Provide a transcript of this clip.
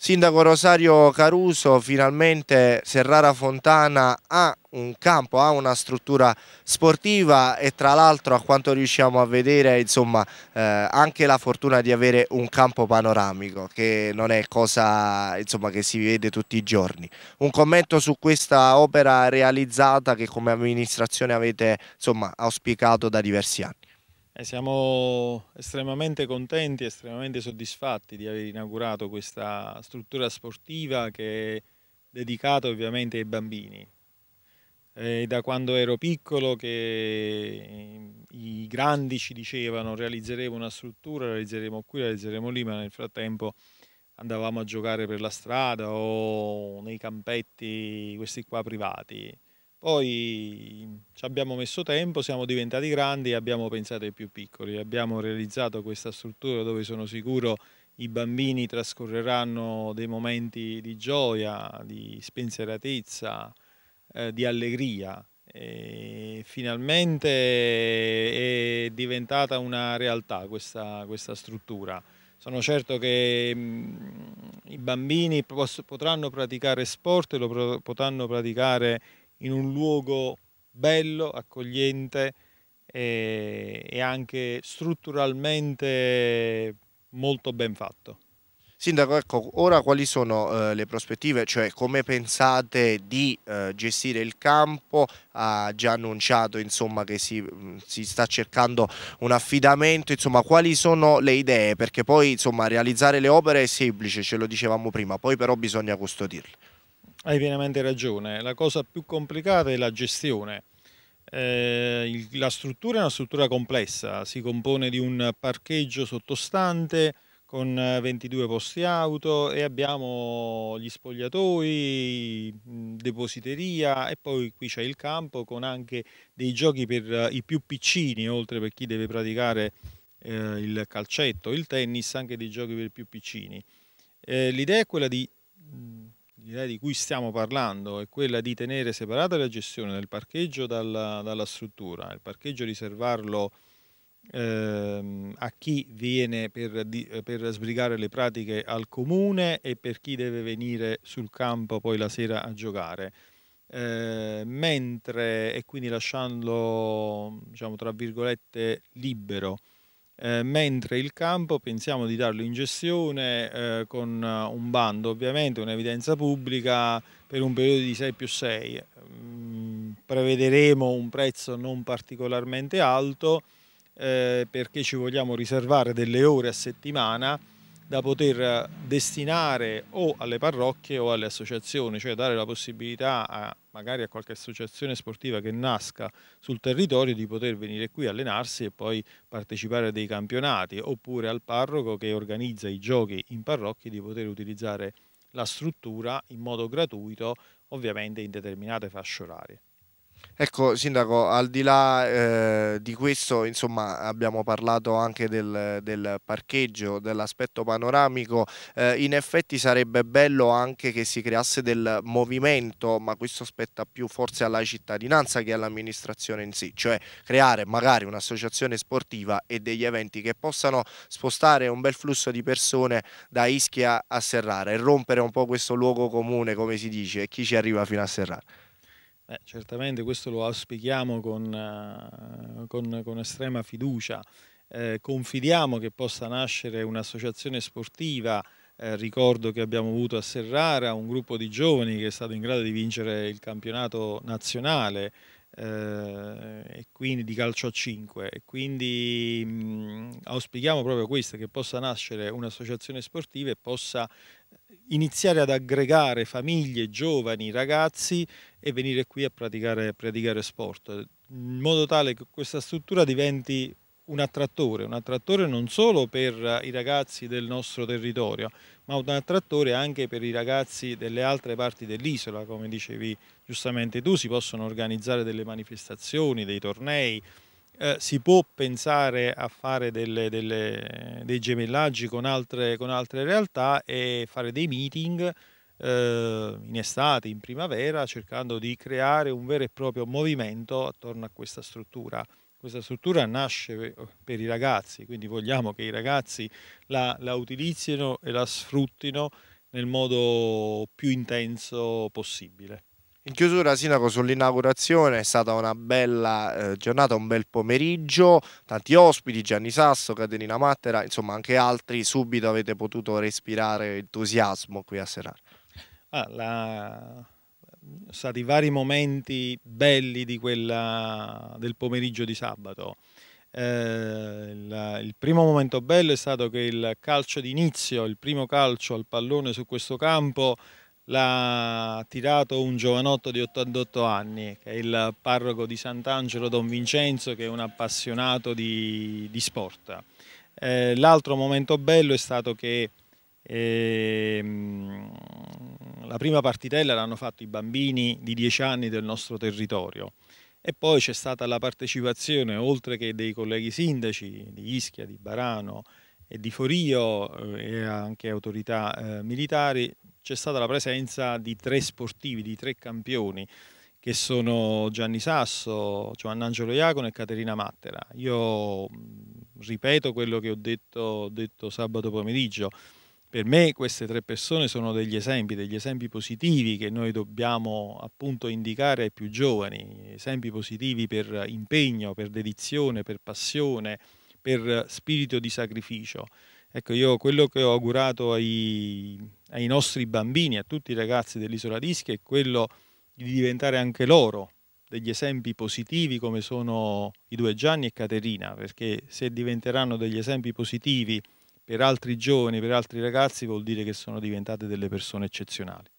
Sindaco Rosario Caruso, finalmente Serrara Fontana ha un campo, ha una struttura sportiva e tra l'altro a quanto riusciamo a vedere insomma eh, anche la fortuna di avere un campo panoramico che non è cosa insomma, che si vede tutti i giorni. Un commento su questa opera realizzata che come amministrazione avete insomma, auspicato da diversi anni. E siamo estremamente contenti, estremamente soddisfatti di aver inaugurato questa struttura sportiva che è dedicata ovviamente ai bambini. È da quando ero piccolo che i grandi ci dicevano realizzeremo una struttura, realizzeremo qui, realizzeremo lì, ma nel frattempo andavamo a giocare per la strada o nei campetti, questi qua privati. Poi ci abbiamo messo tempo, siamo diventati grandi e abbiamo pensato ai più piccoli. Abbiamo realizzato questa struttura dove sono sicuro i bambini trascorreranno dei momenti di gioia, di spensieratezza, eh, di allegria. E finalmente è diventata una realtà questa, questa struttura. Sono certo che mh, mm, i bambini potranno praticare sport e lo potranno praticare in un luogo bello, accogliente e, e anche strutturalmente molto ben fatto. Sindaco, ecco, ora quali sono eh, le prospettive, cioè come pensate di eh, gestire il campo? Ha già annunciato insomma, che si, mm, si, sta cercando un affidamento, insomma, quali sono le idee? Perché poi insomma, realizzare le opere è semplice, ce lo dicevamo prima, poi però bisogna custodirle. Hai pienamente ragione, la cosa più complicata è la gestione eh, la struttura è una struttura complessa, si compone di un parcheggio sottostante con 22 eh, posti auto e abbiamo gli spogliatoi, depositeria e poi qui c'è il campo con anche dei giochi per eh, i più piccini, oltre per chi deve praticare eh, il calcetto, il tennis, anche dei giochi per i più piccini. Eh, l'idea è quella di l'idea di cui stiamo parlando è quella di tenere separata la gestione del parcheggio dalla, dalla struttura, il parcheggio riservarlo ehm, a chi viene per, per sbrigare le pratiche al comune e per chi deve venire sul campo poi la sera a giocare. Eh, mentre e quindi lasciarlo diciamo tra virgolette libero eh, mentre il campo pensiamo di darlo in gestione eh, con eh, un bando ovviamente, un'evidenza pubblica per un periodo di 6 più 6. Mm, prevederemo un prezzo non particolarmente alto eh, perché ci vogliamo riservare delle ore a settimana da poter destinare o alle parrocchie o alle associazioni, cioè dare la possibilità a magari a qualche associazione sportiva che nasca sul territorio di poter venire qui allenarsi e poi partecipare a dei campionati oppure al parroco che organizza i giochi in parrocchia di poter utilizzare la struttura in modo gratuito ovviamente in determinate fasce orarie. Ecco, Sindaco, al di là eh, di questo, insomma, abbiamo parlato anche del, del parcheggio, dell'aspetto panoramico. Eh, in effetti sarebbe bello anche che si creasse del movimento, ma questo spetta più forse alla cittadinanza che all'amministrazione in sé, cioè creare magari un'associazione sportiva e degli eventi che possano spostare un bel flusso di persone da Ischia a Serrara e rompere un po' questo luogo comune, come si dice, e chi ci arriva fino a Serrara. Beh, certamente questo lo auspichiamo con, eh, con, con estrema fiducia. Eh, confidiamo che possa nascere un'associazione sportiva. Eh, ricordo che abbiamo avuto a Serrara un gruppo di giovani che è stato in grado di vincere il campionato nazionale eh, e quindi di calcio a 5 e quindi mh, mm, auspichiamo proprio questo che possa nascere un'associazione sportiva e possa iniziare ad aggregare famiglie, giovani, ragazzi e venire qui a praticare, praticare sport, in modo tale che questa struttura diventi un attrattore, un attrattore non solo per i ragazzi del nostro territorio, ma un attrattore anche per i ragazzi delle altre parti dell'isola, come dicevi giustamente tu, si possono organizzare delle manifestazioni, dei tornei, eh, si può pensare a fare delle, delle, dei gemellaggi con altre, con altre, realtà e fare dei meeting eh, in estate, in primavera, cercando di creare un vero e proprio movimento attorno a questa struttura. Questa struttura nasce eh, per i ragazzi, quindi vogliamo che i ragazzi la, la utilizzino e la sfruttino nel modo più intenso possibile. In chiusura Sinaco sull'inaugurazione è stata una bella eh, giornata, un bel pomeriggio, tanti ospiti, Gianni Sasso, Caterina Mattera, insomma anche altri, subito avete potuto respirare entusiasmo qui a Serrara. Ah, la... Sono stati vari momenti belli quella... del pomeriggio di sabato. Eh, il, il, primo momento bello è stato che il calcio d'inizio, il primo calcio al pallone su questo campo l'ha tirato un giovanotto di 88 anni, che è il parroco di Sant'Angelo Don Vincenzo, che è un appassionato di, di sport. Eh, l'altro momento bello è stato che eh, la prima partitella l'hanno fatto i bambini di 10 anni del nostro territorio e poi c'è stata la partecipazione, oltre che dei colleghi sindaci di Ischia, di Barano, e di Forio eh, e anche autorità eh, militari, c'è stata la presenza di tre sportivi, di tre campioni, che sono Gianni Sasso, Giovannangelo Iacono e Caterina Mattera. Io mm, ripeto quello che ho detto, detto sabato pomeriggio, per me queste tre persone sono degli esempi, degli esempi positivi che noi dobbiamo appunto indicare ai più giovani, esempi positivi per impegno, per dedizione, per passione, per spirito di sacrificio. Ecco, io quello che ho augurato ai, ai nostri bambini, a tutti i ragazzi dell'isola d'Ischia, è quello di diventare anche loro degli esempi positivi come sono i due Gianni e Caterina, perché se diventeranno degli esempi positivi per altri giovani, per altri ragazzi, vuol dire che sono diventate delle persone eccezionali.